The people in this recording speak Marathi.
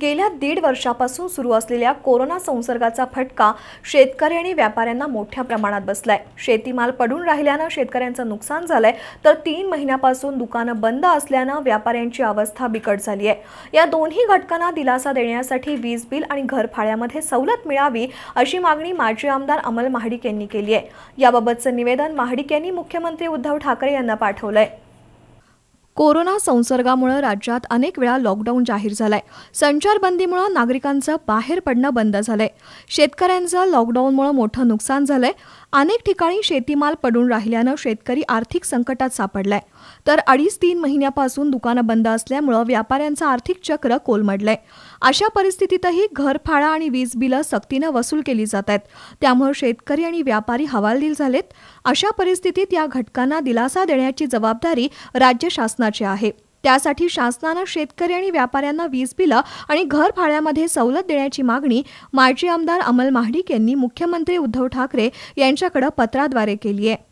गेल्या दीड वर्षापासून सुरू असलेल्या कोरोना संसर्गाचा फटका शेतकरी आणि व्यापाऱ्यांना मोठ्या प्रमाणात बसलाय शेतीमाल पडून राहिल्यानं शेतकऱ्यांचं नुकसान झालंय तर तीन महिन्यापासून दुकानं बंद असल्यानं व्यापाऱ्यांची अवस्था बिकट झाली आहे या दोन्ही घटकांना दिलासा देण्यासाठी वीज बिल आणि घरफाळ्यामध्ये सवलत मिळावी अशी मागणी माजी आमदार अमल महाडिक यांनी केली आहे याबाबतचं निवेदन महाडिक यांनी मुख्यमंत्री उद्धव ठाकरे यांना पाठवलंय कोरोना संसर्गामुळे राज्यात अनेक वेळा लॉकडाऊन जाहीर झालाय संचारबंदीमुळे नागरिकांचं बाहेर पडणं बंद झालंय शेतकऱ्यांचं लॉकडाऊनमुळे मोठं नुकसान झालंय अनेक ठिकाणी शेतीमाल पडून राहिल्यानं शेतकरी आर्थिक संकटात सापडलाय तर अडीच तीन महिन्यापासून दुकानं बंद असल्यामुळं व्यापाऱ्यांचं आर्थिक चक्र कोलमडलंय अशा परिस्थितीतही घरफाळा आणि वीज बिलं सक्तीनं वसूल केली जात आहेत त्यामुळं शेतकरी आणि व्यापारी हवालदिल झालेत अशा परिस्थितीत या घटकांना दिलासा देण्याची जबाबदारी राज्य शासनाची आहे त्यासाठी शासनानं शेतकरी आणि व्यापाऱ्यांना वीज बिलं आणि घर भाड्यामध्ये सवलत देण्याची मागणी माजी आमदार अमल महाडिक यांनी मुख्यमंत्री उद्धव ठाकरे यांच्याकडे पत्राद्वारे केली आहे